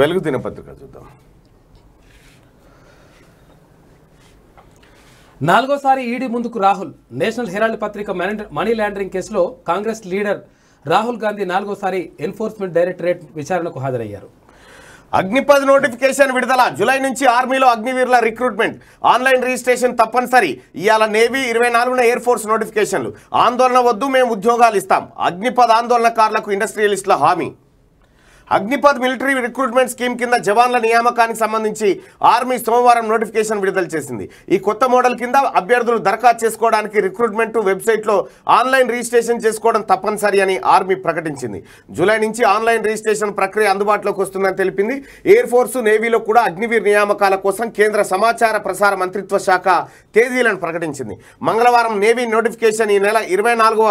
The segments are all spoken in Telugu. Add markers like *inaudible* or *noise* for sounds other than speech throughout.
వెలుగు దినపత్రిక చూద్దాం నాలుగోసారి ఈడీ ముందుకు రాహుల్ నేషనల్ హెరాల్డ్ పత్రిక మనీ లాండరింగ్ కేసులో కాంగ్రెస్ లీడర్ రాహుల్ గాంధీ నాలుగోసారి ఎన్ఫోర్స్మెంట్ డైరెక్టరేట్ విచారణకు హాజరయ్యారు అగ్నిపథ్ నోటిఫికేషన్ విడుదల జూలై నుంచి ఆర్మీలో అగ్నివీరుల రిక్రూట్మెంట్ ఆన్లైన్ రిజిస్ట్రేషన్ తప్పనిసరి ఇవాళ నేవీ ఇరవై నాలుగున ఎయిర్ ఫోర్స్ నోటిఫికేషన్లు ఆందోళన వద్దు మేము ఉద్యోగాలు ఇస్తాం అగ్నిపథ్ ఆందోళనకారులకు ఇండస్ట్రియలిస్టుల హామీ అగ్నిపథ్ మిలిటరీ రిక్రూట్మెంట్ స్కీమ్ కింద జవాన్ల నియామకానికి సంబంధించి ఆర్మీ సోమవారం నోటిఫికేషన్ విడుదల చేసింది ఈ కొత్త మోడల్ కింద అభ్యర్థులు దరఖాస్తు చేసుకోవడానికి రిక్రూట్మెంట్ వెబ్సైట్లో ఆన్లైన్ రిజిస్ట్రేషన్ చేసుకోవడం తప్పనిసరి అని ఆర్మీ ప్రకటించింది జూలై నుంచి ఆన్లైన్ రిజిస్ట్రేషన్ ప్రక్రియ అందుబాటులోకి వస్తుందని తెలిపింది ఎయిర్ ఫోర్స్ నేవీలో కూడా అగ్నివీర్ నియామకాల కోసం కేంద్ర సమాచార ప్రసార మంత్రిత్వ శాఖ తేదీలను ప్రకటించింది మంగళవారం నేవీ నోటిఫికేషన్ ఈ నెల ఇరవై నాలుగవ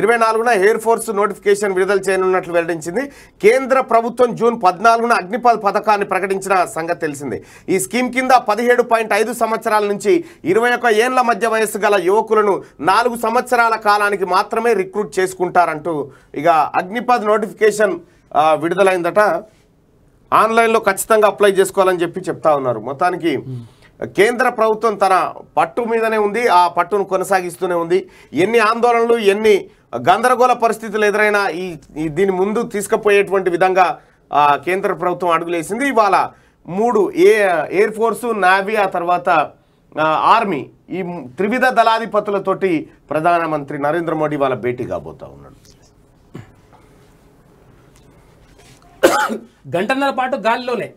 ఇరవై నాలుగున ఎయిర్ ఫోర్స్ నోటిఫికేషన్ విడుదల చేయనున్నట్లు వెల్లడించింది కేంద్ర ప్రభుత్వం జూన్ పద్నాలుగున అగ్నిపాల్ పథకాన్ని ప్రకటించిన సంగతి తెలిసింది ఈ స్కీమ్ కింద పదిహేడు సంవత్సరాల నుంచి ఇరవై ఒక మధ్య వయస్సు గల యువకులను నాలుగు సంవత్సరాల కాలానికి మాత్రమే రిక్రూట్ చేసుకుంటారంటూ ఇక అగ్నిపథ్ నోటిఫికేషన్ విడుదలైందట ఆన్లైన్లో ఖచ్చితంగా అప్లై చేసుకోవాలని చెప్పి చెప్తా ఉన్నారు మొత్తానికి కేంద్ర ప్రభుత్వం తన పట్టు మీదనే ఉంది ఆ పట్టును కొనసాగిస్తూనే ఉంది ఎన్ని ఆందోళనలు ఎన్ని గందరగోళ పరిస్థితులు ఎదురైన ఈ దీని ముందు తీసుకుపోయేటువంటి విధంగా కేంద్ర ప్రభుత్వం అడుగులేసింది ఇవాళ మూడు ఏ ఎయిర్ ఫోర్సు నావీ ఆ తర్వాత ఆర్మీ ఈ త్రివిధ దళాధిపతులతోటి ప్రధానమంత్రి నరేంద్ర మోడీ వాళ్ళ భేటీ కాబోతా ఉన్నాడు గంటన్నర పాటు గాలిలోనే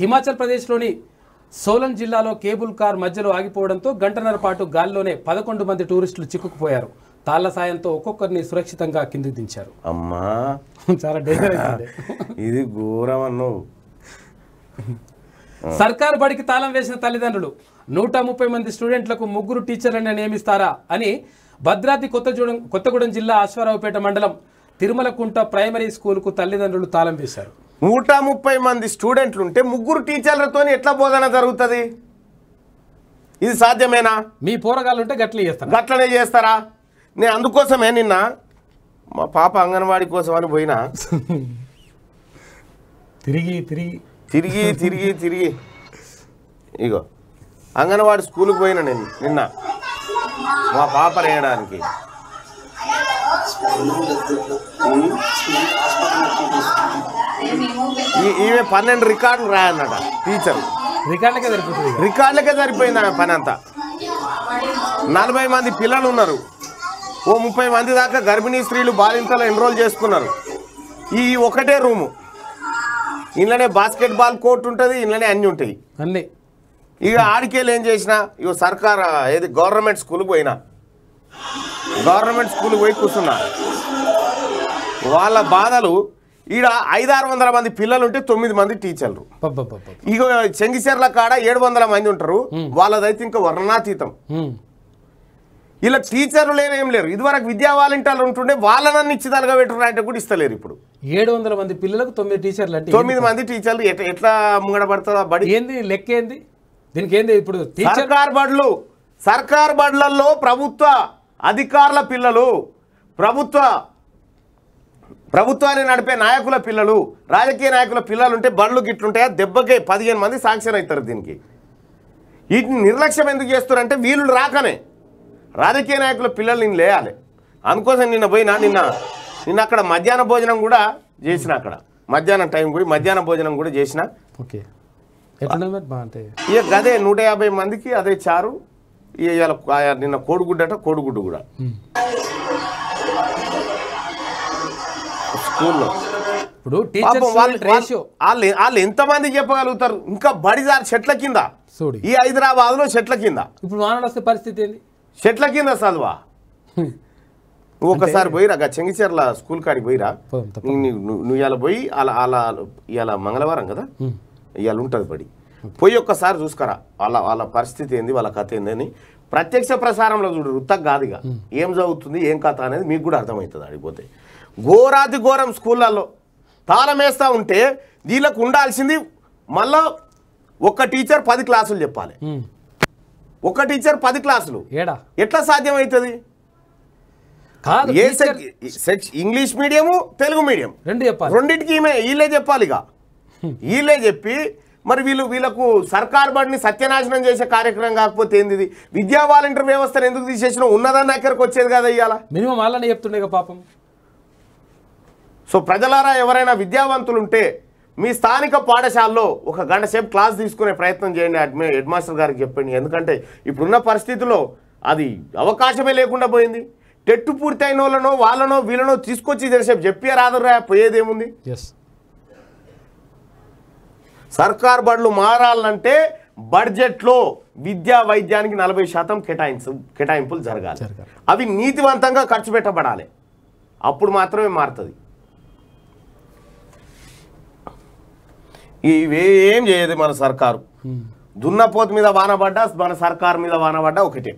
హిమాచల్ ప్రదేశ్లోని సోలన్ జిల్లాలో కేబుల్ కార్ మధ్యలో ఆగిపోవడంతో గంటన్నర పాటు గాలిలోనే పదకొండు మంది టూరిస్టులు చిక్కుకుపోయారు తాళ్ల సాయంతో ఒక్కొక్కరిని సురక్షితంగా కిందికి దించారు అమ్మా *laughs* చాలా *laughs* డేంజర్ ఇది ఘోరం అన్నావు *laughs* సర్కారు బడికి తాళం వేసిన తల్లిదండ్రులు నూట ముప్పై మంది స్టూడెంట్లకు ముగ్గురు టీచర్లను నియమిస్తారా అని భద్రాద్రి కొత్తగూడెం కొత్తగూడెం జిల్లా అశ్వారావుపేట మండలం తిరుమలకుంట ప్రైమరీ స్కూల్కు తల్లిదండ్రులు తాళం వేశారు నూట ముప్పై మంది స్టూడెంట్లు ఉంటే ముగ్గురు టీచర్లతో ఎట్లా బోధన జరుగుతుంది ఇది సాధ్యమేనా మీ పోరగాళ్ళు ఉంటే గట్లనే చేస్తారా గట్లనే చేస్తారా నేను అందుకోసమే నిన్న మా పాప అంగన్వాడి కోసం అని పోయినా తిరిగి తిరిగి తిరిగి తిరిగి తిరిగి ఇగో అంగన్వాడి స్కూల్కి పోయినా నేను నిన్న మా పాప రేయడానికి ఈమె పన్నెండు రికార్డులు రాయన్నట టీచర్ రికార్డులకే సరిపోతుంది రికార్డులకే సరిపోయింది పని అంతా నలభై మంది పిల్లలు ఉన్నారు ఓ ముప్పై మంది దాకా గర్భిణీ స్త్రీలు బాలింతలు ఎన్రోల్ చేసుకున్నారు ఈ ఒకటే రూము ఇంట్లోనే బాస్కెట్ బాల్ కోర్ట్ ఉంటుంది ఇంట్లోనే అన్నీ ఉంటాయి అన్నీ ఇక ఆడికేళ్ళు ఏం చేసినా ఇక సర్కార్ ఏది గవర్నమెంట్ స్కూల్కి పోయినా గవర్నమెంట్ స్కూల్కి పోయి కూర్చున్నా వాళ్ళ బాధలు ఈడ ఐదారు వందల మంది పిల్లలు ఉంటే తొమ్మిది మంది టీచర్లు ఇక చెంగిచెర్ల కాడ ఏడు వందల మంది ఉంటారు వాళ్ళదైతే ఇంకా వర్ణాతీతం ఇలా టీచర్లు లేనేం లేరు ఇదివరకు విద్యా వాలంటీర్లు ఉంటుండే వాళ్ళని ఇచ్చిదాలుగా పెట్టుకున్న అంటే కూడా ఇస్తలేరు ఇప్పుడు ఏడు వందల మంది పిల్లలకు తొమ్మిది టీచర్లు అంటే తొమ్మిది మంది టీచర్లు ఎట్లా ఎట్లా ముంగడబడుతుందా బడి ఏంది లెక్క ఏంది దీనికి ఏంది ఇప్పుడు సర్కార్ బడులు సర్కార్ బడులలో ప్రభుత్వ అధికారుల పిల్లలు ప్రభుత్వ ప్రభుత్వాన్ని నడిపే నాయకుల పిల్లలు రాజకీయ నాయకుల పిల్లలు ఉంటే బండ్లు గిట్లుంటాయా దెబ్బకే పదిహేను మంది సాక్ష్యం అవుతారు దీనికి వీటిని నిర్లక్ష్యం ఎందుకు చేస్తారంటే వీళ్ళు రాకనే రాజకీయ నాయకుల పిల్లలు నేను లేయాలి అందుకోసం నిన్న పోయినా నిన్న నిన్న అక్కడ మధ్యాహ్న భోజనం కూడా చేసిన అక్కడ మధ్యాహ్నం టైం కూడా మధ్యాహ్న భోజనం కూడా చేసిన ఓకే ఇక అదే నూట యాభై మందికి అదే చారు ఇవాళ నిన్న కోడిగుడ్డ కోడిగుడ్డు కూడా స్కూల్లో ఇప్పుడు వాళ్ళు ఎంతమంది చెప్పగలుగుతారు ఇంకా బడిదారు చెట్ల కింద ఈ హైదరాబాద్ లో చెట్ల కింద ఇప్పుడు వానలు వస్తే పరిస్థితి చెట్ల కింద చదువా ఒకసారి పోయిరా చెంగిచేర్ల స్కూల్ కాడికి పోయిరా నువ్వు ఇలా పోయి అలా అలా ఇలా మంగళవారం కదా ఇవాళ ఉంటుంది పడి పోయి ఒక్కసారి చూసుకురా వాళ్ళ వాళ్ళ పరిస్థితి ఏంది వాళ్ళ కథ ఏందని ప్రత్యక్ష ప్రసారంలో చూడు వృత్తం కాదు ఇక ఏం చదువుతుంది ఏం కథ అనేది మీకు కూడా అర్థమవుతుంది అడిగిపోతే ఘోరాది ఘోరం స్కూళ్ళల్లో తాళమేస్తూ ఉంటే వీళ్ళకు ఉండాల్సింది మళ్ళా ఒక్క టీచర్ పది క్లాసులు చెప్పాలి ఒక టీచర్ పది క్లాసులు ఏడా ఎట్లా సాధ్యం ఏ ఇంగ్లీష్ మీడియము తెలుగు మీడియం రెండు చెప్పాలి రెండింటికి ఈమె వీళ్ళే చెప్పాలి ఇక వీళ్ళే చెప్పి మరి వీళ్ళు వీళ్ళకు సర్కార్ బడిని సత్యనాశనం చేసే కార్యక్రమం కాకపోతే ఏంది విద్యా వాలంటీర్ వ్యవస్థను ఎందుకు తీసేసిన ఉన్నదాన్ని దగ్గరకు వచ్చేది కదా ఇవాళ మినిమం అలానే చెప్తుండే పాపం సో ప్రజలారా ఎవరైనా విద్యావంతులుంటే మీ స్థానిక పాఠశాలలో ఒక గంట సేపు క్లాస్ తీసుకునే ప్రయత్నం చేయండి అడ్మి హెడ్ మాస్టర్ గారికి చెప్పండి ఎందుకంటే ఇప్పుడున్న పరిస్థితుల్లో అది అవకాశమే లేకుండా పోయింది టెట్ పూర్తయిన వాళ్ళనో వాళ్ళనో వీళ్ళనో తీసుకొచ్చి తెలిసేపు చెప్పి రాదురా పోయేదేముంది సర్కార్ బడులు మారాలంటే బడ్జెట్లో విద్యా వైద్యానికి నలభై శాతం కేటాయింపు కేటాయింపులు జరగాలి అవి నీతివంతంగా ఖర్చు పెట్టబడాలి అప్పుడు మాత్రమే మారుతుంది ఇవేం చేయదు మన సర్కారు దున్నపోతు మీద వానబడ్డా మన సర్కారు మీద వానబడ్డా ఒకటే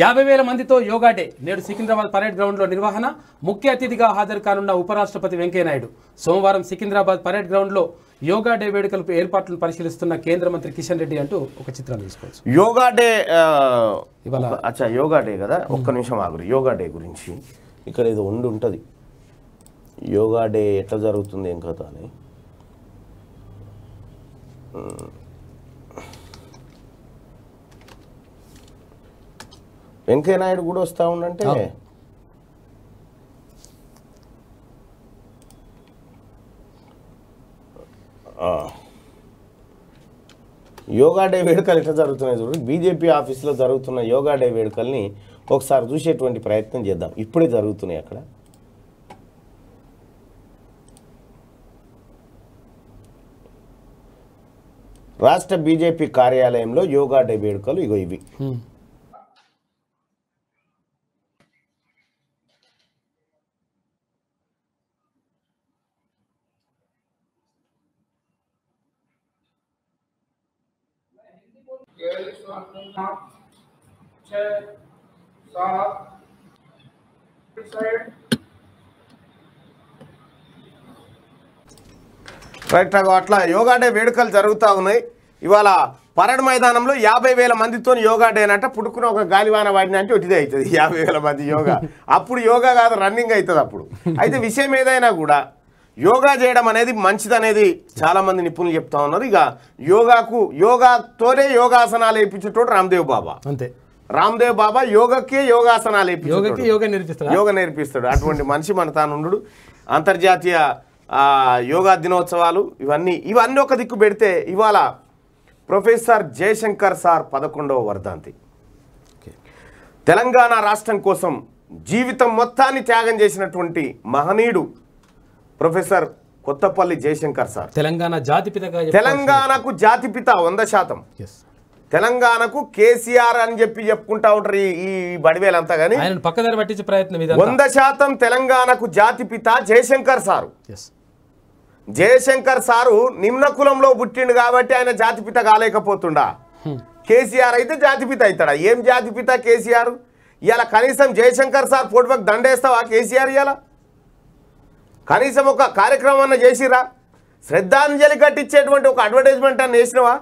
యాభై వేల మందితో యోగా డే నేడు సికింద్రాబాద్ పరేడ్ గ్రౌండ్లో నిర్వహణ ముఖ్య అతిథిగా హాజరు కానున్న ఉపరాష్ట్రపతి వెంకయ్యనాయుడు సోమవారం సికింద్రాబాద్ పరేడ్ గ్రౌండ్లో యోగా డే వేడుకలకు ఏర్పాట్లను పరిశీలిస్తున్న కేంద్ర మంత్రి కిషన్ రెడ్డి అంటూ ఒక చిత్రం తీసుకోవచ్చు యోగా డే ఇవాళ అచ్చా యోగా డే కదా ఒక్క నిమిషం ఆగురు యోగా డే గురించి ఇక్కడ ఇది ఉండి ఉంటుంది యోగా డే ఎట్లా జరుగుతుంది ఏం కదా అని వెంకయ్య నాయుడు కూడా వస్తూ ఉండంటే యోగా డే వేడుకలు ఎట్లా జరుగుతున్నాయి చూడండి బీజేపీ ఆఫీస్లో జరుగుతున్న యోగా డే వేడుకల్ని ఒకసారి చూసేటువంటి ప్రయత్నం చేద్దాం ఇప్పుడే జరుగుతున్నాయి అక్కడ రాష్ట్ర బీజేపీ కార్యాలయంలో యోగా డే వేడుకలు ఇగో ఇవి రైట్ అట్లా యోగా డే వేడుకలు జరుగుతూ ఉన్నాయి ఇవాళ పరడ్ మైదానంలో యాభై వేల మందితో యోగా డే అంటే పుట్టుకున్న ఒక గాలివాన వాడిని అంటే ఒకటిదే అవుతుంది *laughs* యాభై వేల మంది యోగా అప్పుడు యోగా కాదు రన్నింగ్ అవుతుంది అప్పుడు అయితే విషయం ఏదైనా కూడా యోగా చేయడం అనేది మంచిదనేది చాలామంది నిపుణులు చెప్తా ఉన్నారు ఇక యోగాకు యోగాతోనే యోగాసనాలు వేయించేటోడు రామ్దేవ్ బాబా అంతే రామ్దేవ్ బాబా యోగకే యోగాసనాలు వేయించి యోగా నేర్పిస్తాడు యోగ నేర్పిస్తాడు అటువంటి మనిషి మన తానుండు అంతర్జాతీయ యోగా దినోత్సవాలు ఇవన్నీ ఇవన్నీ ఒక దిక్కు పెడితే ఇవాళ ప్రొఫెసర్ జయశంకర్ సార్ పదకొండవ వర్ధాంతి తెలంగాణ రాష్ట్రం కోసం జీవితం మొత్తాన్ని త్యాగం చేసినటువంటి మహనీయుడు ప్రొఫెసర్ కొత్తపల్లి జయశంకర్ సార్ తెలంగాణ జాతిపితగా తెలంగాణకు జాతిపిత వంద శాతం తెలంగాణకు కేసీఆర్ అని చెప్పి చెప్పుకుంటా ఉంటారు ఈ బడివేలంతా కానీ పక్కదారి పట్టించే ప్రయత్నం వంద శాతం తెలంగాణకు జాతిపిత జయశంకర్ సారు జయశంకర్ సారు నిమ్న కులంలో పుట్టిండు కాబట్టి ఆయన జాతిపిత కాలేకపోతుండా కేసీఆర్ అయితే జాతిపిత అవుతాడా ఏం జాతిపిత కేసీఆర్ ఇలా కనీసం జయశంకర్ సార్ ఫోటోకి దండేస్తావా కేసీఆర్ ఇలా కనీసం ఒక అన్న చేసిరా శ్రద్ధాంజలి కట్టించేటువంటి ఒక అడ్వర్టైజ్మెంట్ అని వేసినవా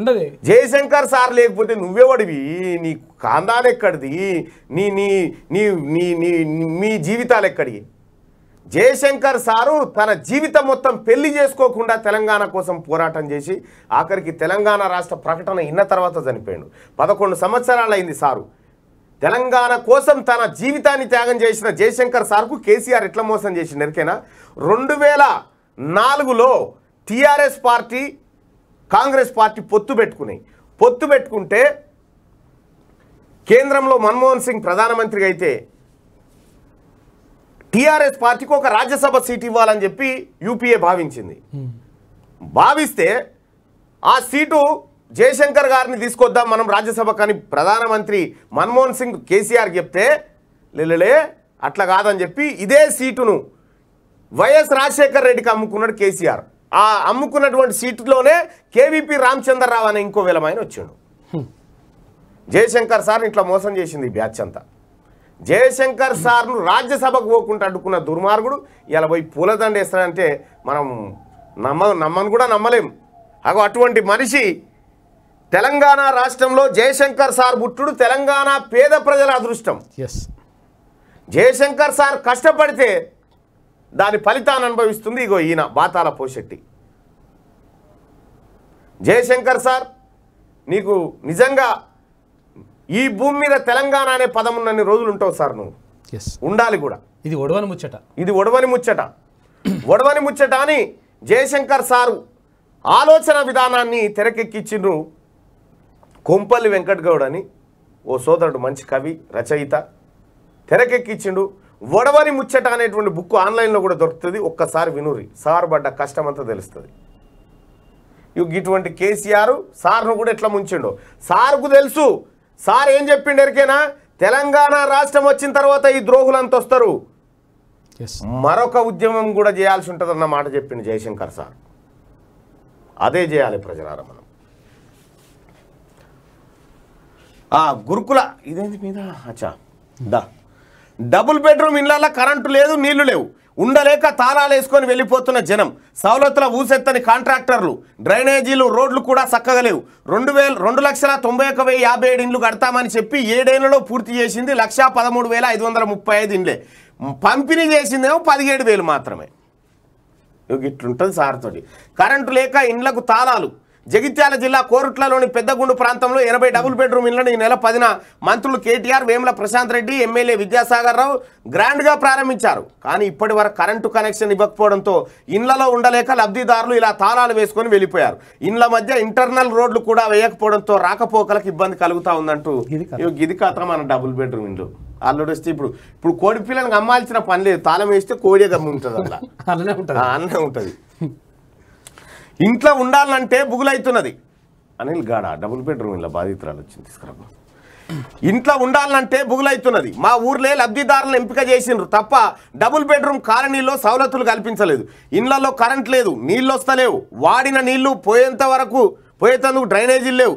ఉండదు జయశంకర్ సార్ లేకపోతే నువ్వెవడివి నీ కాందాలు ఎక్కడిది నీ నీ నీ నీ నీ మీ జీవితాలు ఎక్కడివి జయశంకర్ సారు తన జీవితం మొత్తం పెళ్లి చేసుకోకుండా తెలంగాణ కోసం పోరాటం చేసి ఆఖరికి తెలంగాణ రాష్ట్ర ప్రకటన ఇన్న తర్వాత చనిపోయాడు పదకొండు సంవత్సరాలైంది సారు తెలంగాణ కోసం తన జీవితాన్ని త్యాగం చేసిన జయశంకర్ సార్కు కేసీఆర్ ఎట్లా మోసం చేసి నరికైనా రెండు వేల నాలుగులో టీఆర్ఎస్ పార్టీ కాంగ్రెస్ పార్టీ పొత్తు పెట్టుకున్నాయి పొత్తు పెట్టుకుంటే కేంద్రంలో మన్మోహన్ సింగ్ ప్రధానమంత్రిగా అయితే టీఆర్ఎస్ పార్టీకి ఒక రాజ్యసభ సీట్ ఇవ్వాలని చెప్పి యూపీఏ భావించింది భావిస్తే ఆ సీటు జయశంకర్ గారిని తీసుకొద్దాం మనం రాజ్యసభ కానీ ప్రధానమంత్రి మన్మోహన్ సింగ్ కేసీఆర్ చెప్తే లేలే అట్లా కాదని చెప్పి ఇదే సీటును వైఎస్ రాజశేఖర్ రెడ్డికి అమ్ముకున్నాడు కేసీఆర్ ఆ అమ్ముకున్నటువంటి సీటులోనే కేవీపీ రామచంద్రరావు అనే ఇంకో విలమైన వచ్చాడు జయశంకర్ సార్ ఇట్లా మోసం చేసింది బ్యాచ్ అంతా జయశంకర్ సార్ను రాజ్యసభకు పోకుండా అడ్డుకున్న దుర్మార్గుడు ఇలా పోయి పూలదండ వేస్తాడంటే మనం నమ్మ నమ్మను కూడా నమ్మలేం అగో అటువంటి మనిషి తెలంగాణ రాష్ట్రంలో జయశంకర్ సార్ బుట్టుడు తెలంగాణ పేద ప్రజల అదృష్టం ఎస్ జయశంకర్ సార్ కష్టపడితే దాని ఫలితాన్ని అనుభవిస్తుంది ఇగో ఈయన బాతాల పోశెట్టి జయశంకర్ సార్ నీకు నిజంగా ఈ భూమి మీద తెలంగాణ అనే పదం ఉన్నన్ని రోజులు ఉంటావు సార్ నువ్వు ఉండాలి కూడా ఇది ఒడవని ముచ్చట ఇది ఒడవని ముచ్చట ఒడవని ముచ్చట అని జయశంకర్ సారు ఆలోచన విధానాన్ని తెరకెక్కించిండ్రు కొంపల్లి వెంకటగౌడ్ అని ఓ సోదరుడు మంచి కవి రచయిత తెరకెక్కించిండు వడవని ముచ్చట అనేటువంటి బుక్ ఆన్లైన్లో కూడా దొరుకుతుంది ఒక్కసారి వినూరి సార్ పడ్డ కష్టం అంతా తెలుస్తుంది ఇటువంటి కేసీఆర్ సార్ను కూడా ఎట్లా ముంచిండో సార్కు తెలుసు సార్ ఏం చెప్పిండు ఎరికేనా తెలంగాణ రాష్ట్రం వచ్చిన తర్వాత ఈ ద్రోహులంతా వస్తారు మరొక ఉద్యమం కూడా చేయాల్సి ఉంటుంది అన్న మాట చెప్పింది జయశంకర్ సార్ అదే చేయాలి ప్రజలారా మనం గురుకుల ఇదేంటి మీద అచ్చా దా డబుల్ బెడ్రూమ్ ఇళ్ళల్లో కరెంటు లేదు నీళ్లు లేవు ఉండలేక తాళాలు వేసుకొని వెళ్ళిపోతున్న జనం సవలతుల ఊసెత్తని కాంట్రాక్టర్లు డ్రైనేజీలు రోడ్లు కూడా చక్కగా లేవు రెండు వేల రెండు లక్షల తొంభై ఒక వెయ్యి యాభై ఏడు ఇండ్లు కడతామని చెప్పి ఏడేళ్లలో పూర్తి చేసింది లక్షా పదమూడు వేల ఐదు వందల ముప్పై ఐదు ఇండ్లే పంపిణీ చేసిందేమో పదిహేడు వేలు మాత్రమే ఇట్లుంటుంది సార్తో కరెంటు లేక ఇండ్లకు తాళాలు జగిత్యాల జిల్లా కోరుట్లలోని పెద్దగుండు ప్రాంతంలో ఎనభై డబుల్ బెడ్రూమ్ ఇళ్లను ఈ నెల పదిన మంత్రులు కేటీఆర్ వేముల ప్రశాంత్ రెడ్డి ఎమ్మెల్యే విద్యాసాగర్ రావు గ్రాండ్గా ప్రారంభించారు కానీ ఇప్పటి వరకు కరెంటు కనెక్షన్ ఇవ్వకపోవడంతో ఇండ్లలో ఉండలేక లబ్ధిదారులు ఇలా తాళాలు వేసుకొని వెళ్ళిపోయారు ఇండ్ల మధ్య ఇంటర్నల్ రోడ్లు కూడా వేయకపోవడంతో రాకపోకలకు ఇబ్బంది కలుగుతా ఉందంటూ ఇది కథ మన డబుల్ బెడ్రూమ్ ఇండ్లు అల్లుడు వస్తే ఇప్పుడు ఇప్పుడు కోడి పిల్లలకు అమ్మాల్సిన పని లేదు తాళం వేస్తే కోడి గమ్ముంటుంది అలా *laughs* అన్నే ఉంటుంది ఉంటుంది ఇంట్లో ఉండాలంటే బుగులైతున్నది అనిల్ గాడ డబుల్ బెడ్రూమ్ ఇలా బాధితురాలు వచ్చింది తీసుకురాబు ఇంట్లో ఉండాలంటే బుగులైతున్నది మా ఊర్లే లబ్ధిదారులను ఎంపిక చేసిండ్రు తప్ప డబుల్ బెడ్రూమ్ కాలనీలో సవలతులు కల్పించలేదు ఇండ్లలో కరెంట్ లేదు నీళ్ళు వస్తలేవు వాడిన నీళ్లు పోయేంత వరకు పోయేందుకు డ్రైనేజీలు లేవు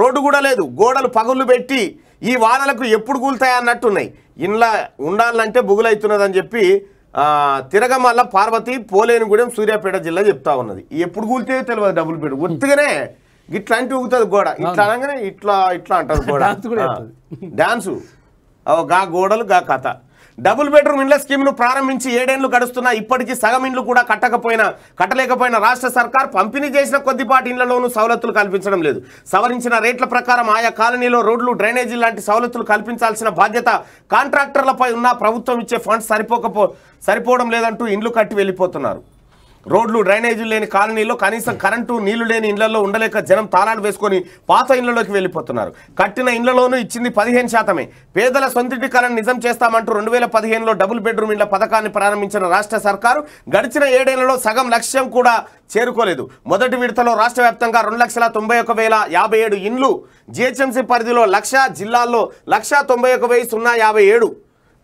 రోడ్డు కూడా లేదు గోడలు పగుళ్ళు పెట్టి ఈ వానలకు ఎప్పుడు కూలుతాయన్నట్టున్నాయి ఇండ్ల ఉండాలంటే బుగులైతున్నదని చెప్పి తిరగమల్ల పార్వతి పోలేనిగూడెం సూర్యాపేట జిల్లా చెప్తా ఉన్నది ఎప్పుడు కూలితే తెలియదు డబుల్ బెడ్ ఉత్తిగానే ఇట్లా అంటే ఊగుతుంది గోడ ఇట్లా అనగానే ఇట్లా ఇట్లా అంటారు గోడ డాన్సు గా గోడలు గా కథ డబుల్ బెడ్రూమ్ ఇండ్ల స్కీమ్ను ప్రారంభించి ఏడేళ్లు గడుస్తున్నా ఇప్పటికీ సగం ఇండ్లు కూడా కట్టకపోయినా కట్టలేకపోయినా రాష్ట్ర సర్కార్ పంపిణీ చేసిన కొద్దిపాటి ఇండ్లలోనూ సవలతులు కల్పించడం లేదు సవరించిన రేట్ల ప్రకారం ఆయా కాలనీలో రోడ్లు డ్రైనేజీ లాంటి సవలతులు కల్పించాల్సిన బాధ్యత కాంట్రాక్టర్లపై ఉన్న ప్రభుత్వం ఇచ్చే ఫండ్స్ సరిపోకపో సరిపోవడం లేదంటూ ఇండ్లు కట్టి వెళ్ళిపోతున్నారు రోడ్లు డ్రైనేజీలు లేని కాలనీలో కనీసం కరెంటు నీళ్లు లేని ఇళ్లలో ఉండలేక జనం తాళాలు వేసుకొని పాత ఇళ్లలోకి వెళ్ళిపోతున్నారు కట్టిన ఇళ్లలోనూ ఇచ్చింది పదిహేను శాతమే పేదల సొంతింటి కళ నిజం చేస్తామంటూ రెండు వేల పదిహేనులో డబుల్ బెడ్రూమ్ ఇళ్ల పథకాన్ని ప్రారంభించిన రాష్ట్ర సర్కారు గడిచిన ఏడేళ్లలో సగం లక్ష్యం కూడా చేరుకోలేదు మొదటి విడతలో రాష్ట్ర వ్యాప్తంగా రెండు లక్షల తొంభై ఒక వేల యాభై ఏడు ఇండ్లు జిహెచ్ఎంసీ పరిధిలో లక్ష జిల్లాల్లో లక్ష తొంభై ఒక వెయ్యి సున్నా యాభై ఏడు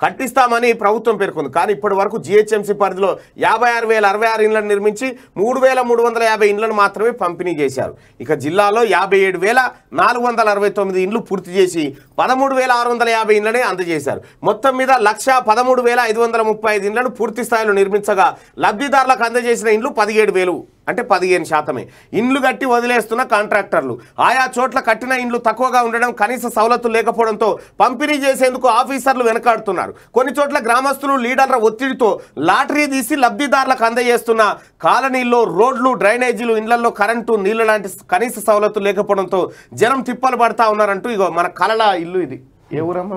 కట్టిస్తామని ప్రభుత్వం పేర్కొంది కానీ ఇప్పటి వరకు జిహెచ్ఎంసీ పరిధిలో యాభై ఆరు వేల అరవై ఆరు ఇండ్లను నిర్మించి మూడు వేల మూడు వందల యాభై ఇండ్లను మాత్రమే పంపిణీ చేశారు ఇక జిల్లాలో యాభై ఏడు వేల నాలుగు వందల అరవై తొమ్మిది ఇండ్లు పూర్తి చేసి పదమూడు వేల ఆరు వందల యాభై ఇండ్లనే అందజేశారు మొత్తం మీద లక్ష పదమూడు వేల ఐదు వందల ముప్పై ఐదు ఇండ్లను పూర్తి స్థాయిలో నిర్మించగా లబ్ధిదారులకు అందజేసిన ఇండ్లు పదిహేడు వేలు అంటే పదిహేను శాతమే ఇండ్లు కట్టి వదిలేస్తున్న కాంట్రాక్టర్లు ఆయా చోట్ల కట్టిన ఇండ్లు తక్కువగా ఉండడం కనీస సవలతులు లేకపోవడంతో పంపిణీ చేసేందుకు ఆఫీసర్లు వెనకాడుతున్నారు కొన్ని చోట్ల గ్రామస్తులు లీడర్ల ఒత్తిడితో లాటరీ తీసి లబ్ధిదారులకు అందజేస్తున్న కాలనీల్లో రోడ్లు డ్రైనేజీలు ఇండ్లలో కరెంటు నీళ్ళ లాంటి కనీస సవలతులు లేకపోవడంతో జనం తిప్పలు పడతా ఉన్నారంటూ ఇగో మన కళల ఇల్లు ఇది ఏ ఊరమ్మా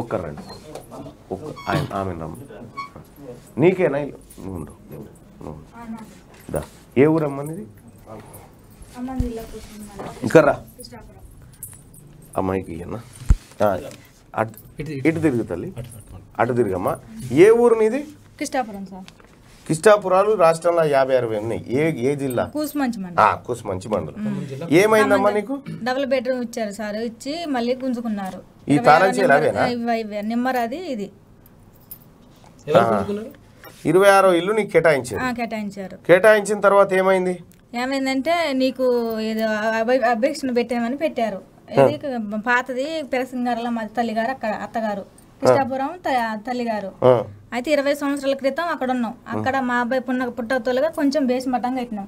ఒక్కరండి ఒక్క ఆమె నీకేనా ఇల్లు ఏ ఊరమ్మ నీది ఇంకా రా అమ్మాయికి ఇటు తిరుగు తల్లి అటు తిరిగమ్మా ఏ ఊరు నీది కిష్టాపురం కిష్టాపురాలు రాష్ట్రంలో యాభై అరవై ఉన్నాయి ఏ ఏ జిల్లా కూసుమంచి మండలం ఏమైందమ్మా నీకు డబుల్ బెడ్రూమ్ ఇచ్చారు సార్ ఇచ్చి మళ్ళీ గుంజుకున్నారు ఈ తాళం నిమ్మరాది ఇది ఇరవై ఆరో ఇల్లు నీకు కేటాయించారు కేటాయించారు కేటాయించిన తర్వాత ఏమైంది ఏమైందంటే నీకు అబ్జెక్షన్ పెట్టామని పెట్టారు ఇది పాతది పెరసింగారుల మా తల్లిగారు అక్కడ అత్తగారు కృష్ణాపురం తల్లిగారు అయితే ఇరవై సంవత్సరాల క్రితం అక్కడ ఉన్నాం అక్కడ మా అబ్బాయి పున్న పుట్టతోలుగా కొంచెం బేస్ మఠం కట్టినాం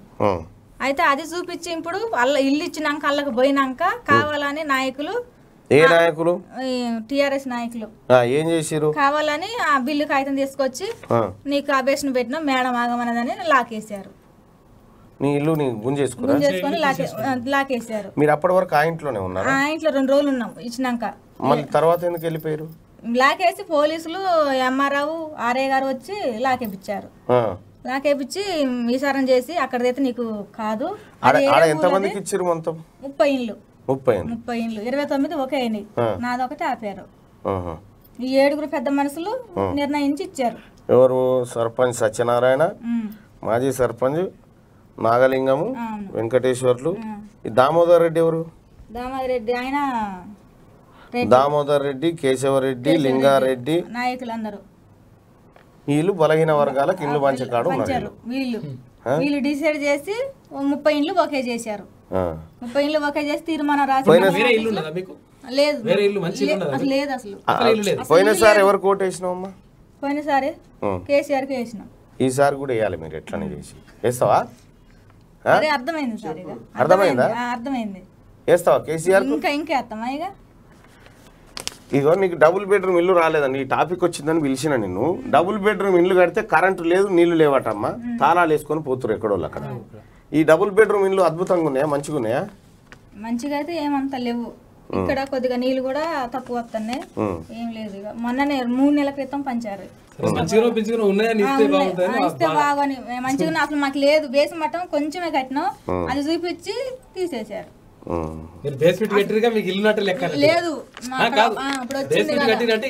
అయితే అది చూపించి ఇప్పుడు అల్ల ఇల్లు ఇచ్చినాక అల్లకి పోయినాక కావాలని నాయకులు ఏ నాయకులు టిఆర్ఎస్ నాయకులు ఏం చేసారు కావాలని ఆ బిల్లు కాగితం తీసుకొచ్చి నీకు అభ్యక్షణ పెట్టిన మేడం ఆగమన్నదని లాకేశారు ఇంట్లో రెండు రోజులు ఉన్నాం ఇచ్చినాక తర్వాత లాకేసి పోలీసులు ఎంఆర్రావు ఆర్ఏ గారు వచ్చి లాకేపించారు లాకేపించి విచారం చేసి అక్కడ నీకు కాదు ముప్పై ఇల్లు ముప్పై ముప్పై ఇండ్లు ఇరవై తొమ్మిది ఒకే అయినాయి ఒకటి ఆపారు ఈ ఏడుగురు పెద్ద మనుషులు నిర్ణయించి ఇచ్చారు ఎవరు సర్పంచ్ సత్యనారాయణ మాజీ సర్పంచ్ నాగలింగము వెంకటేశ్వర్లు దామోదర్ రెడ్డి ఎవరు దామోదర్ రెడ్డి ఆయన దామోదర్ రెడ్డి కేశవరెడ్డి లింగారెడ్డి నాయకులందరూ వీళ్ళు బలహీన వర్గాలకు ఇల్లు పంచకాడు వీళ్ళు వీళ్ళు డిసైడ్ చేసి ముప్పై ఇండ్లు ఒకే చేశారు ముప్పై ఇల్లు ఒకే చేసి తీర్మానం రాసి పోయినసారి ఎవరు కోట్ వేసినావమ్మా పోయినసారి కేసీఆర్ కి వేసినాం ఈసారి కూడా వేయాలి మీరు ఎట్లనే చేసి వేస్తావా అర్థమైంది అర్థమైందా అర్థమైంది వేస్తావా కేసీఆర్ ఇంకా ఇంకా వేస్తామా ఇదిగో నీకు డబుల్ బెడ్రూమ్ ఇల్లు రాలేదండి ఈ టాపిక్ వచ్చిందని పిలిచిన నిన్ను డబుల్ బెడ్రూమ్ ఇల్లు కడితే కరెంటు లేదు నీళ్లు లేవటమ్మా తాళాలు వేసుకొని పోతురు ఎక్కడోళ్ళు అక్కడ ఈ డబుల్ బెడ్రూమ్ ఇల్లు అద్భుతంగా ఉన్నాయా మంచిగా ఉన్నాయా మంచిగా అయితే ఏమంత లేవు ఇక్కడ కొద్దిగా నీళ్ళు కూడా తక్కువ వస్తున్నాయి ఏం లేదు ఇక మొన్ననే మూడు నెలల క్రితం పంచారు బాగోని మంచిగా అసలు మాకు లేదు బేసి మట్టం కొంచెమే కట్టినాం అది చూపించి తీసేసారు మీరు బేస్మెంట్ కట్టిరుగా మీకు లెక్క లేదు లెక్క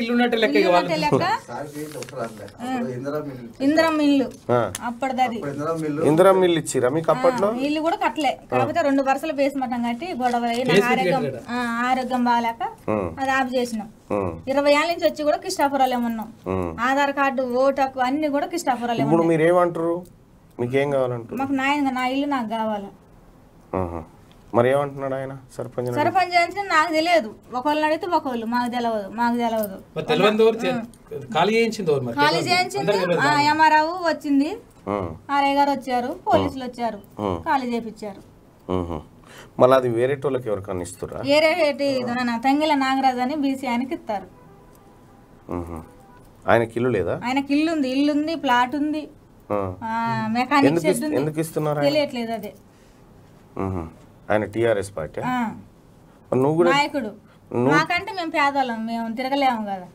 ఇల్లు *laughs* ఇల్లు ఇచ్చిరా మీకు అప్పట్లో ఇల్లు కూడా కట్టలే కాకపోతే రెండు వరుసలు బేస్మెంట్ కట్టి గొడవ ఆరోగ్యం ఆరోగ్యం బాగాలేక అది ఆఫ్ చేసినాం ఇరవై ఏళ్ళ నుంచి వచ్చి కూడా కృష్ణాపురాలే ఉన్నాం ఆధార్ కార్డు ఓటకు అన్ని కూడా కృష్ణాపురాలే ఇప్పుడు మీకేం కావాలంటారు మాకు నాయన నా ఇల్లు నాకు కావాలి మరి ఏమంటున్నాడు ఆయన సర్పంచ్ సర్పంచ్ అంటే నాకు తెలియదు ఒకళ్ళు అడిగితే ఒకళ్ళు మాకు తెలియదు మాకు తెలియదు ఖాళీ చేయించింది యమారావు వచ్చింది ఆర్య గారు వచ్చారు పోలీసులు వచ్చారు ఖాళీ చేయించారు మళ్ళీ అది వేరే వాళ్ళకి ఎవరికైనా ఇస్తారా వేరే తంగిల నాగరాజు అని బీసీ ఆయనకి ఇస్తారు ఆయనకి ఇల్లు లేదా ఆయనకి ఇల్లు ఉంది ఇల్లు ఉంది ప్లాట్ ఉంది మెకానిక్ ఎందుకు ఇస్తున్నారు తెలియట్లేదు అదే ఆయన టిఆర్ఎస్ పార్టీ నువ్వు కూడా నాయకుడు మాకంటే మేము పేదవాళ్ళం మేము తిరగలేము కదా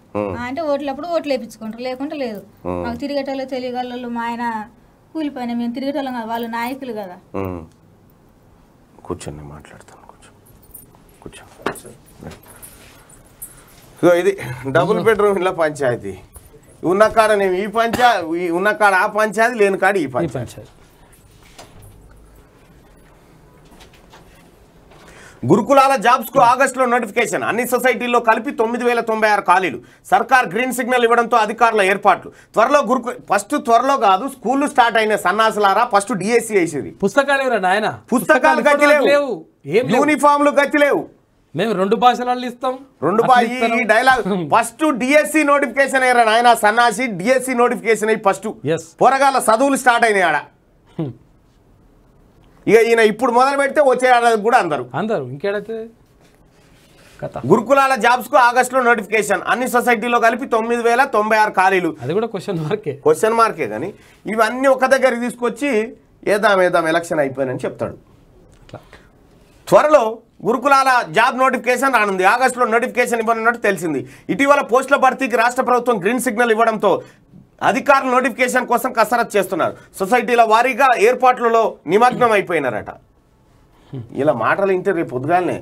అంటే ఓట్లప్పుడు ఓట్లు వేయించుకుంటారు లేకుంటే లేదు మాకు తిరిగేటోళ్ళు తెలియగలళ్ళు మా ఆయన కూలిపోయినా మేము తిరిగేటోళ్ళం కదా వాళ్ళు నాయకులు కదా కూర్చొని మాట్లాడతాను కూర్చో ఇది డబుల్ బెడ్రూమ్ ఇలా పంచాయతీ ఉన్న కాడ నేను ఈ పంచా ఉన్న కాడ ఆ పంచాయతీ లేని కాడ ఈ పంచాయతీ గురుకులాల జాబ్స్కు ఆగస్టులో నోటిఫికేషన్ అన్ని సొసైటీల్లో కలిపి తొమ్మిది వేల తొంభై ఆరు ఖాళీలు సర్కార్ గ్రీన్ సిగ్నల్ ఇవ్వడంతో అధికారుల ఏర్పాట్లు త్వరలో గురుకు ఫస్ట్ త్వరలో కాదు స్కూల్ స్టార్ట్ అయిన సన్నాసులారా ఫస్ట్ డిఎస్సి వేసేది పుస్తకాలు నాయన పుస్తకాలు గతి లేవు యూనిఫామ్లు గతి లేవు మేము రెండు భాషల ఇస్తాం రెండు ఈ డైలాగ్ ఫస్ట్ డిఎస్సి నోటిఫికేషన్ అయ్యారా నాయన సన్నాసి డిఎస్సి నోటిఫికేషన్ అయ్యి ఫస్ట్ పొరగాల చదువులు స్టార్ట్ అయినాయి ఆడ ఇక ఈయన ఇప్పుడు మొదలు పెడితే వచ్చే ఏడాది కూడా అందరు అందరు ఇంకేడైతే గురుకులాల జాబ్స్ కు ఆగస్ట్ లో నోటిఫికేషన్ అన్ని సొసైటీలో కలిపి తొమ్మిది వేల తొంభై ఆరు ఖాళీలు అది కూడా క్వశ్చన్ మార్కే క్వశ్చన్ మార్కే కానీ ఇవన్నీ ఒక దగ్గర తీసుకొచ్చి ఏదాం ఏదాం ఎలక్షన్ అయిపోయినని చెప్తాడు త్వరలో గురుకులాల జాబ్ నోటిఫికేషన్ రానుంది ఆగస్టులో నోటిఫికేషన్ ఇవ్వనున్నట్టు తెలిసింది ఇటీవల పోస్టుల భర్తీకి రాష్ట్ర ప్రభుత్వం గ్రీన్ సిగ్నల్ ఇవ్వడంతో అధికారులు నోటిఫికేషన్ కోసం కసరత్ చేస్తున్నారు సొసైటీల వారీగా ఏర్పాట్లలో నిమగ్నం అయిపోయినారట ఇలా మాటలు ఇంటే రేపు పొద్దుగానే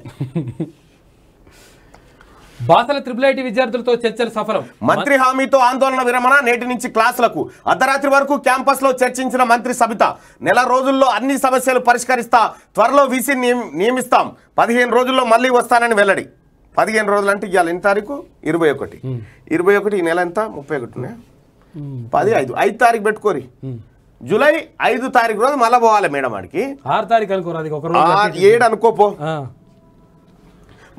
బాసల త్రిపుల్ ఐటీ విద్యార్థులతో చర్చలు సఫలం మంత్రి హామీతో ఆందోళన విరమణ నేటి నుంచి క్లాసులకు అర్ధరాత్రి వరకు క్యాంపస్ లో చర్చించిన మంత్రి సబిత నెల రోజుల్లో అన్ని సమస్యలు పరిష్కరిస్తా త్వరలో వీసీ నియమిస్తాం పదిహేను రోజుల్లో మళ్ళీ వస్తానని వెల్లడి పదిహేను రోజులు అంటే ఇవాళ ఎన్ని తారీఖు ఇరవై ఒకటి ఇరవై ఒకటి ఈ నెల ఎంత ముప్పై ఒకటినే పది ఐదు ఐదు తారీఖు పెట్టుకోరి జూలై ఐదు తారీఖు రోజు మళ్ళా పోవాలి మేడం ఆడికి ఆరు తారీఖు అనుకోరు ఏడు అనుకోపో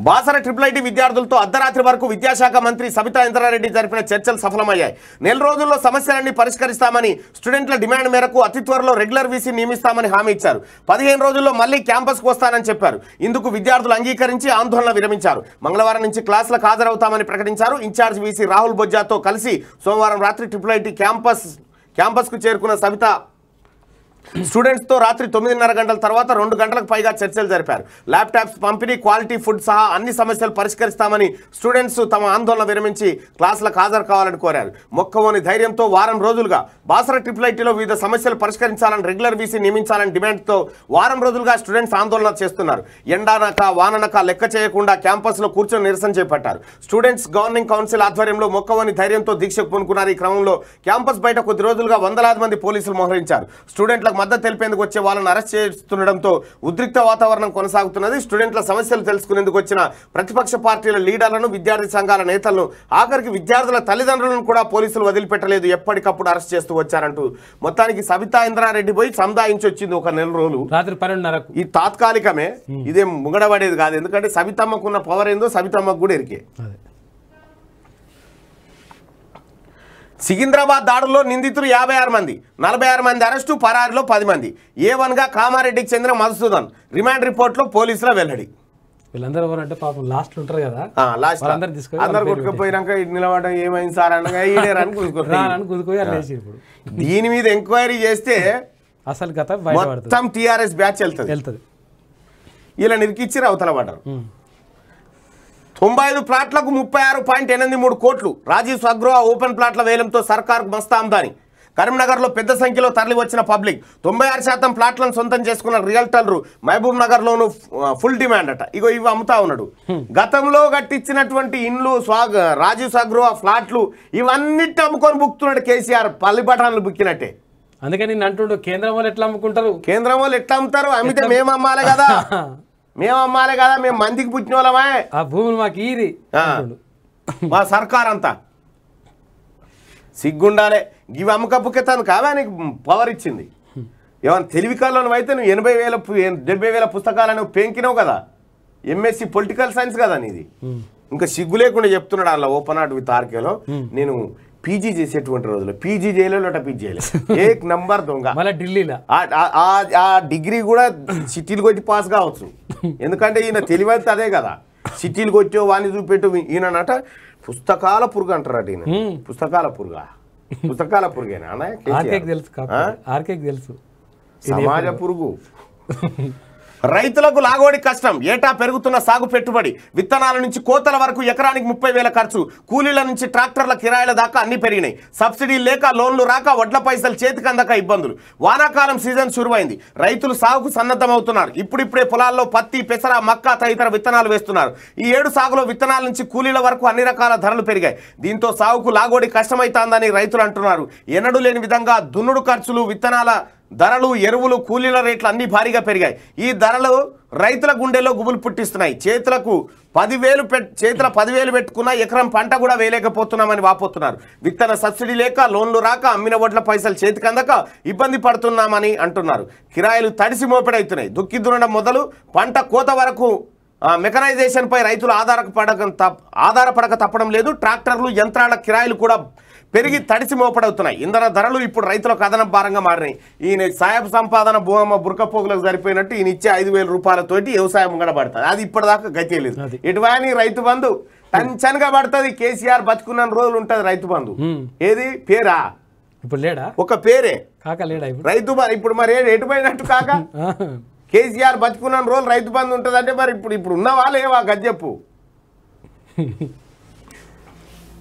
బాసర ట్రిపుల్ ఐటీ విద్యార్థులతో అర్ధరాత్రి వరకు విద్యాశాఖ మంత్రి సబితా ఇంద్రారెడ్డి జరిపిన చర్చలు సఫలమయ్యాయి నెల రోజుల్లో సమస్యలన్నీ పరిష్కరిస్తామని స్టూడెంట్ల డిమాండ్ మేరకు అతి త్వరలో రెగ్యులర్ వీసీ నియమిస్తామని హామీ ఇచ్చారు పదిహేను రోజుల్లో మళ్లీ క్యాంపస్కు వస్తానని చెప్పారు ఇందుకు విద్యార్థులు అంగీకరించి ఆందోళన విరమించారు మంగళవారం నుంచి క్లాసులకు హాజరవుతామని ప్రకటించారు ఇన్ఛార్జ్ వీసీ రాహుల్ బొజ్జాతో కలిసి సోమవారం రాత్రి ట్రిపుల్ ఐటీ క్యాంపస్ క్యాంపస్కు చేరుకున్న సబితా స్టూడెంట్స్తో రాత్రి తొమ్మిదిన్నర గంటల తర్వాత రెండు గంటలకు పైగా చర్చలు జరిపారు ల్యాప్టాప్స్ పంపిణీ క్వాలిటీ ఫుడ్ సహా అన్ని సమస్యలు పరిష్కరిస్తామని స్టూడెంట్స్ తమ ఆందోళన విరమించి క్లాసులకు హాజరు కావాలని కోరారు మొక్కవోని ధైర్యంతో వారం రోజులుగా బాసర ట్రిపుల్ ఐటీలో వివిధ సమస్యలు పరిష్కరించాలని రెగ్యులర్ బీసీ నియమించాలని డిమాండ్తో వారం రోజులుగా స్టూడెంట్స్ ఆందోళన చేస్తున్నారు ఎండానక వాననక లెక్క చేయకుండా క్యాంపస్లో కూర్చొని నిరసన చేపట్టారు స్టూడెంట్స్ గవర్నింగ్ కౌన్సిల్ ఆధ్వర్యంలో మొక్కవని ధైర్యంతో దీక్ష పూనుకున్నారు ఈ క్రమంలో క్యాంపస్ బయట కొద్ది రోజులుగా వందలాది మంది పోలీసులు మోహరించారు స్టూడెంట్లకు మద్దతు తెలిపేందుకు వచ్చే వాళ్ళను అరెస్ట్ చేస్తుండడంతో ఉద్రిక్త వాతావరణం కొనసాగుతున్నది స్టూడెంట్ల సమస్యలు తెలుసుకునేందుకు వచ్చిన ప్రతిపక్ష పార్టీల లీడర్లను విద్యార్థి సంఘాల నేతలను ఆఖరికి విద్యార్థుల తల్లిదండ్రులను కూడా పోలీసులు వదిలిపెట్టలేదు ఎప్పటికప్పుడు అరెస్ట్ చేస్తూ వచ్చారంటూ మొత్తానికి సబితా ఇంద్రారెడ్డి పోయి వచ్చింది ఒక నెల రోజులు రాత్రి పన్నెండున్నరకు ఈ తాత్కాలికమే ఇదేం ముంగడబడేది కాదు ఎందుకంటే సబితమ్మకున్న పవర్ ఏందో సబితమ్మకు కూడా ఎరికే సికింద్రాబాద్ దాడుల్లో నిందితులు యాభై ఆరు మంది నలభై ఆరు మంది అరెస్టు పరారిలో పది మంది ఏ వన్గా కామారెడ్డికి చెందిన మధుసూదన్ రిమాండ్ రిపోర్ట్లో పోలీసుల వెల్లడి వీళ్ళందరూ ఎవరంటే పాపం లాస్ట్ ఉంటారు కదా అందరు కొట్టుకుపోయినాక ఏమైంది సార్ అనగా దీని మీద ఎంక్వైరీ చేస్తే అసలు మొత్తం టీఆర్ఎస్ బ్యాచ్ వెళ్తుంది వెళ్తుంది ఇలా నిరికిచ్చి అవతల పడ్డారు తొంభై ఐదు ప్లాట్లకు ముప్పై ఆరు పాయింట్ ఎనిమిది మూడు కోట్లు రాజీవ్ స్వగృహ ఓపెన్ ప్లాట్ల వేలంతో సర్కార్ మస్తా ఆమ్దాని కరీంనగర్లో పెద్ద సంఖ్యలో తరలివచ్చిన పబ్లిక్ తొంభై ఆరు శాతం ప్లాట్లను సొంతం చేసుకున్న రియల్టర్లు మహబూబ్ నగర్లోను ఫుల్ డిమాండ్ అట ఇగో ఇవి అమ్ముతా ఉన్నాడు గతంలో కట్టించినటువంటి ఇండ్లు స్వాగ రాజీవ్ స్వగృహ ఫ్లాట్లు ఇవన్నిటి అమ్ముకొని బుక్తున్నాడు కేసీఆర్ పల్లి బుక్కినట్టే అందుకని నేను అంటుండు కేంద్రం వాళ్ళు ఎట్లా అమ్ముకుంటారు కేంద్రం వాళ్ళు ఎట్లా అమ్ముతారు అమ్మితే మేము అమ్మాలి కదా *laughs* మేము అమ్మాలి కదా మేము మందికి పుట్టిన వాళ్ళమే ఆ భూములు మాకు ఈరి మా సర్కార్ అంతా సిగ్గుండాలే ఇవి అమ్మకప్పుకే తను కావా నీకు పవర్ ఇచ్చింది ఏమైనా తెలివి కాలంలో అయితే నువ్వు ఎనభై వేల డెబ్బై వేల పుస్తకాలను పెంకినావు కదా ఎంఎస్సి పొలిటికల్ సైన్స్ కదా నీది ఇంకా సిగ్గు లేకుండా చెప్తున్నాడు అలా ఓపెన్ ఆర్ట్ విత్ ఆర్కేలో నేను పీజీ చేసేటువంటి రోజులు పీజీ చేయలేదు లోట పీజీ చేయలేదు *laughs* ఏక్ నంబర్ దొంగ మళ్ళీ ఢిల్లీలో ఆ డిగ్రీ కూడా సిటీలు వచ్చి పాస్ కావచ్చు ఎందుకంటే ఈయన తెలివైతే అదే కదా సిటీలు కొట్టో వాణి చూపెట్టు ఈయనట పుస్తకాల పురుగు అంటారట ఈయన పుస్తకాల పురుగా పుస్తకాల పురుగేనా తెలుసు సమాజ పురుగు *laughs* రైతులకు లాగోడి కష్టం ఏటా పెరుగుతున్న సాగు పెట్టుబడి విత్తనాల నుంచి కోతల వరకు ఎకరానికి ముప్పై వేల ఖర్చు కూలీల నుంచి ట్రాక్టర్ల కిరాయిల దాకా అన్ని పెరిగినాయి సబ్సిడీ లేక లోన్లు రాక వడ్ల పైసలు చేతికి అందక ఇబ్బందులు వానాకాలం సీజన్ శురువైంది రైతులు సాగుకు సన్నద్ధమవుతున్నారు ఇప్పుడిప్పుడే పొలాల్లో పత్తి పెసర మక్క తదితర విత్తనాలు వేస్తున్నారు ఈ ఏడు సాగులో విత్తనాల నుంచి కూలీల వరకు అన్ని రకాల ధరలు పెరిగాయి దీంతో సాగుకు లాగోడి కష్టమైతాందని రైతులు అంటున్నారు ఎన్నడూ లేని విధంగా దున్నుడు ఖర్చులు విత్తనాల ధరలు ఎరువులు కూలీల రేట్లు అన్ని భారీగా పెరిగాయి ఈ ధరలు రైతుల గుండెలో గుబులు పుట్టిస్తున్నాయి చేతులకు పదివేలు పెట్ చేతుల పదివేలు పెట్టుకున్న ఎకరం పంట కూడా వేయలేకపోతున్నామని వాపోతున్నారు విత్తన సబ్సిడీ లేక లోన్లు రాక అమ్మిన ఓట్ల పైసలు చేతికి అందక ఇబ్బంది పడుతున్నామని అంటున్నారు కిరాయిలు తడిసి మోపెడవుతున్నాయి దుక్కి దున్నడం మొదలు పంట కోత వరకు మెకనైజేషన్పై రైతులు ఆధారపడక ఆధారపడక తప్పడం లేదు ట్రాక్టర్లు యంత్రాల కిరాయిలు కూడా పెరిగి తడిసి మోపడవుతున్నాయి ఇంధన ధరలు ఇప్పుడు రైతుల కథనం భారంగా మారినాయి ఈయన సాయప సంపాదన భూమ బురకపోగులకు సరిపోయినట్టు ఈయన ఇచ్చే ఐదు వేల రూపాయలతోటి వ్యవసాయం కూడా పడుతుంది అది ఇప్పటిదాకా గతి లేదు రైతు బంధు టంచన్గా పడుతుంది కేసీఆర్ బతుకున్న రోజులు ఉంటుంది రైతు బంధు ఏది పేరా ఇప్పుడు లేడా ఒక పేరే కాక లేడా రైతు ఇప్పుడు మరి ఎటుపోయినట్టు కాక *laughs* కేసీఆర్ బతుకున్న రోజులు రైతు బంధు ఉంటుంది అంటే మరి ఇప్పుడు ఇప్పుడు ఉన్నవా లేవా గజ్జెప్పు *laughs*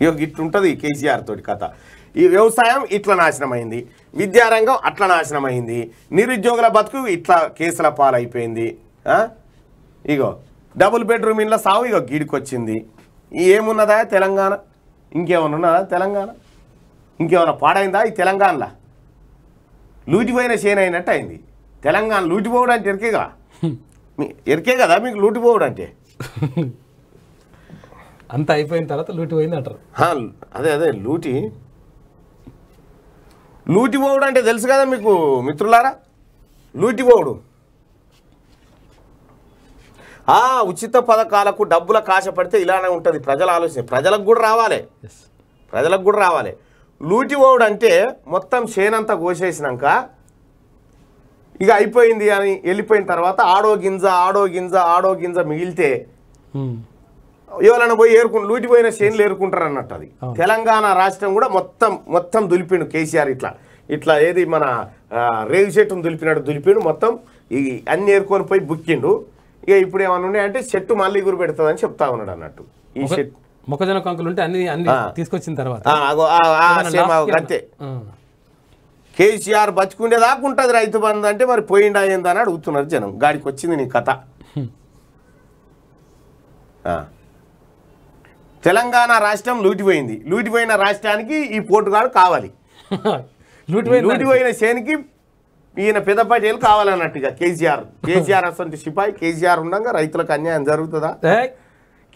ఇక ఇట్లుంటుంది కేసీఆర్ తోటి కథ ఈ వ్యవసాయం ఇట్లా నాశనమైంది విద్యారంగం అట్లా నాశనమైంది నిరుద్యోగుల బతుకు ఇట్లా కేసుల పాలైపోయింది ఇగో డబుల్ బెడ్రూమ్ ఇంట్లో సాగు ఇగో గీడికొచ్చింది ఏమున్నదా తెలంగాణ ఇంకేమన్నా తెలంగాణ ఇంకేమైనా పాడైందా ఈ తెలంగాణలో లూటిపోయిన చేను అయినట్టు అయింది తెలంగాణ లూటిపోవడం అంటే ఎరికేగా ఎరికే కదా మీకు లూటిపోవడం అంటే *laughs* అంత అయిపోయిన తర్వాత లూటి పోయింది అంటారు అదే అదే లూటి లూటి పోవుడు అంటే తెలుసు కదా మీకు మిత్రులారా లూటి పోవుడు ఆ ఉచిత పథకాలకు డబ్బుల కాశ పడితే ఇలానే ఉంటుంది ప్రజల ఆలోచన ప్రజలకు కూడా రావాలి ప్రజలకు కూడా రావాలి లూటి పోవుడు అంటే మొత్తం చేనంతా కోసేసినాక ఇక అయిపోయింది అని వెళ్ళిపోయిన తర్వాత ఆడో గింజ ఆడో గింజ ఆడో గింజ మిగిలితే hmm. ఎవరైనా పోయి ఏరుకు లూటిపోయిన శ్రేణులు ఏరుకుంటారు అన్నట్టు అది తెలంగాణ రాష్ట్రం కూడా మొత్తం మొత్తం దులిపిండు కేసీఆర్ ఇట్లా ఇట్లా ఏది మన రేవు చెట్టును దులిపినాడు దులిపిండు మొత్తం ఈ అన్ని ఏరుకొని పోయి బుక్కిండు ఇక ఇప్పుడు ఏమైనా ఉన్నాయంటే చెట్టు మళ్ళీ పెడుతుంది అని చెప్తా ఉన్నాడు అన్నట్టు ఈ చెట్టు మొక్కజొన్న కంకులు ఉంటే అన్ని అన్ని తీసుకొచ్చిన తర్వాత అంతే కేసీఆర్ బతుకుండేదాకా ఉంటుంది రైతు బంధు అంటే మరి పోయిండా ఏందని అడుగుతున్నారు జనం గాడికి వచ్చింది నీ కథ తెలంగాణ రాష్ట్రం లూటిపోయింది లూటిపోయిన రాష్ట్రానికి ఈ పోర్టుగాడు కావాలి *laughs* లూటిపోయిన సేనికి ఈయన పెద్ద పటేలు కావాలన్నట్టుగా కేసీఆర్ కేసీఆర్ అసంటి సిపాయి కేసీఆర్ ఉండగా రైతులకు అన్యాయం జరుగుతుందా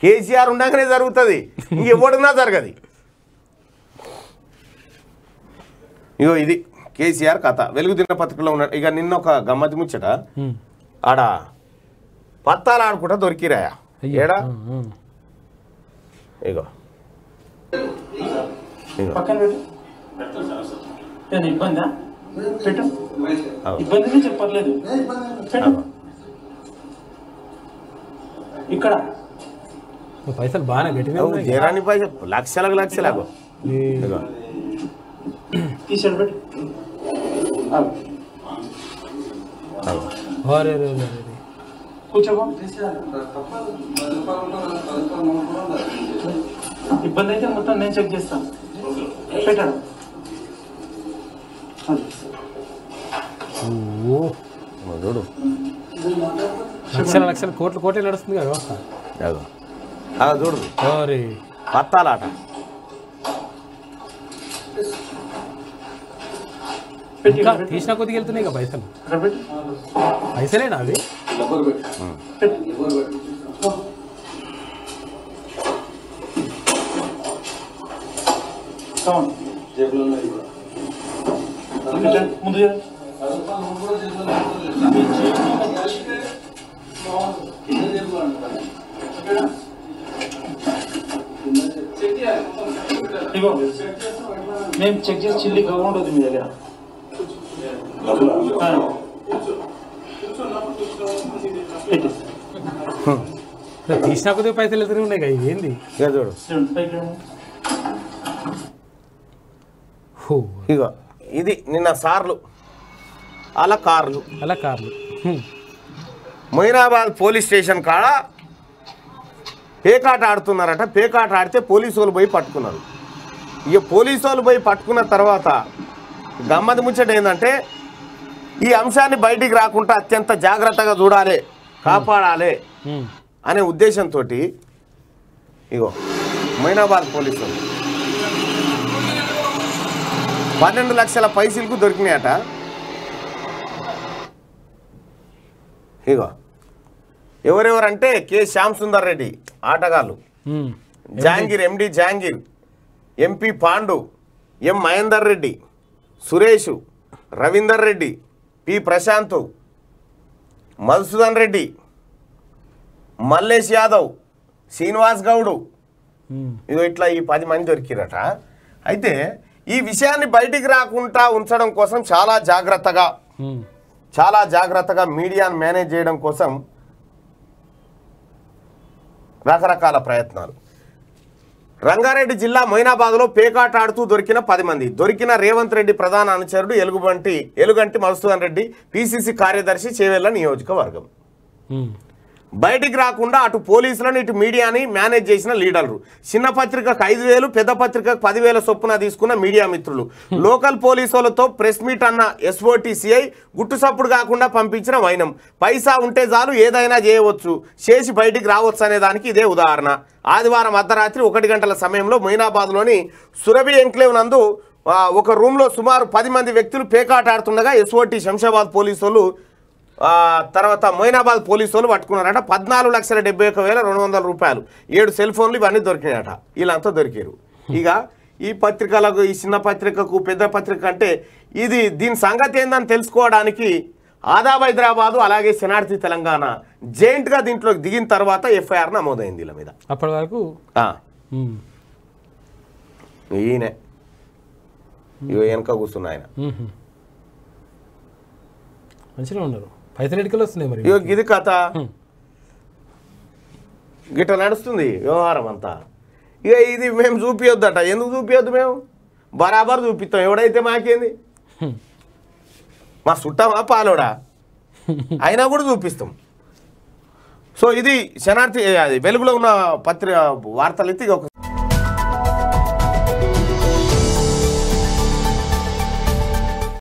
కేసీఆర్ ఉండగానే జరుగుతుంది ఇంకెవడున్నా జరగదు ఇగో ఇది కేసీఆర్ కథ వెలుగు తిన్న పత్రికలో ఉన్నాడు ఇక నిన్న ఒక గమ్మతి ముచ్చట ఆడ పత్తాలు ఆడుకుంటా దొరికిరాయా ఏడా ఇగో ఇబ్బంది చెప్పట్లేదు ఇక్కడ పైసలు బాగానే గట్టిగా పైసలు లక్షలకు లక్షలకు తీసాడు పెట్టు ఇబ్బంది అయితే మొత్తం నేను చెక్ చేస్తాను పెట్టాడు లక్షల లక్షల కోట్లు కోట్లు నడుస్తుంది కదా వ్యవస్థ చూడు పత్తాలాట తీసిన కొద్దిగా వెళ్తున్నాయి కదా పైసలు పైసలేనా అవి Tamam. Cebimden de iyi. Bunu da bunu da. ఇగో మేము చెక్ చేసి చిల్లి గవర్నమెంట్ ఉంది మీ దగ్గర తీసినా కొద్దిగా పైసలు ఎదురు ఉన్నాయి కదా ఏంది చూడు ఇగో ఇది నిన్న సార్లు అలా కార్లు అలా కార్లు మొయినాబాద్ పోలీస్ స్టేషన్ కాడ పేకాట ఆడుతున్నారట పేకాట ఆడితే పోలీసు వాళ్ళు పోయి పట్టుకున్నారు ఇక పోలీసు వాళ్ళు పోయి పట్టుకున్న తర్వాత గమ్మది ముచ్చట ఏంటంటే ఈ అంశాన్ని బయటికి రాకుండా అత్యంత జాగ్రత్తగా చూడాలి కాపాడాలి అనే ఉద్దేశంతో ఇగో మైనాబాద్ పోలీసులు పన్నెండు లక్షల పైసలకు దొరికినాయట ఇగో ఎవరెవరంటే కె శ్యామ్ సుందర్ రెడ్డి ఆటగాళ్ళు Jangir MD Jangir MP Pandu M Mahender Reddy Suresh Ravinder Reddy E Prashanth Madhusudan Reddy Mallesh Yadav Srinivas గౌడు ఇదో ఇట్లా ఈ పది మంది దొరికిరట అయితే ఈ విషయాన్ని బయటికి రాకుండా ఉంచడం కోసం చాలా జాగ్రత్తగా చాలా జాగ్రత్తగా మీడియాను మేనేజ్ చేయడం కోసం రకరకాల ప్రయత్నాలు రంగారెడ్డి జిల్లా మొయినాబాద్లో పేకాట ఆడుతూ దొరికిన పది మంది దొరికిన రేవంత్ రెడ్డి ప్రధాన అనుచరుడు ఎలుగుబంటి ఎలుగంటి మధుసూదన్ రెడ్డి పిసిసి కార్యదర్శి చేవెళ్ల నియోజకవర్గం బయటికి రాకుండా అటు పోలీసులను ఇటు మీడియాని మేనేజ్ చేసిన లీడర్లు చిన్న పత్రికకు ఐదు వేలు పెద్ద పత్రికకు పదివేల చొప్పున తీసుకున్న మీడియా మిత్రులు hmm. లోకల్ పోలీసులతో ప్రెస్ మీట్ అన్న ఎస్ఓటీసీఐ గుట్టుసప్పుడు కాకుండా పంపించిన వైనం పైసా ఉంటే చాలు ఏదైనా చేయవచ్చు చేసి బయటికి రావచ్చు అనే దానికి ఇదే ఉదాహరణ ఆదివారం అర్ధరాత్రి ఒకటి గంటల సమయంలో మైనాబాద్లోని సురభి ఎంక్లేవ్ నందు ఒక రూమ్లో సుమారు పది మంది వ్యక్తులు పేకాటాడుతుండగా ఎస్ఓటీ శంషాబాద్ పోలీసులు తర్వాత మొయినాబాద్ పోలీసు వాళ్ళు పట్టుకున్నారట పద్నాలుగు లక్షల డెబ్బై ఒక వేల రెండు వందల రూపాయలు ఏడు సెల్ ఫోన్లు ఇవన్నీ దొరికినాయట వీళ్ళంతా దొరికారు ఇక ఈ పత్రికలకు ఈ చిన్న పత్రికకు పెద్ద పత్రిక అంటే ఇది దీని సంగతి ఏందని తెలుసుకోవడానికి ఆదాబ్ హైదరాబాదు అలాగే శనార్థి తెలంగాణ జైంట్గా దీంట్లోకి దిగిన తర్వాత ఎఫ్ఐఆర్ నమోదైంది వీళ్ళ మీద అప్పటి వరకు ఈయన వెనక కూర్చున్న ఆయన మంచిగా ఉన్నారు వస్తున్నాయి మరి ఇది కథ గిట్ట నడుస్తుంది వ్యవహారం అంతా ఇక ఇది మేము చూపించొద్దట ఎందుకు చూపించద్దు మేము బరాబర్ చూపిస్తాం ఎవడైతే మాకేంది మా చుట్టమా పాలోడా అయినా కూడా చూపిస్తాం సో ఇది శనార్థి అది వెలుగులో ఉన్న పత్రిక వార్తలు అయితే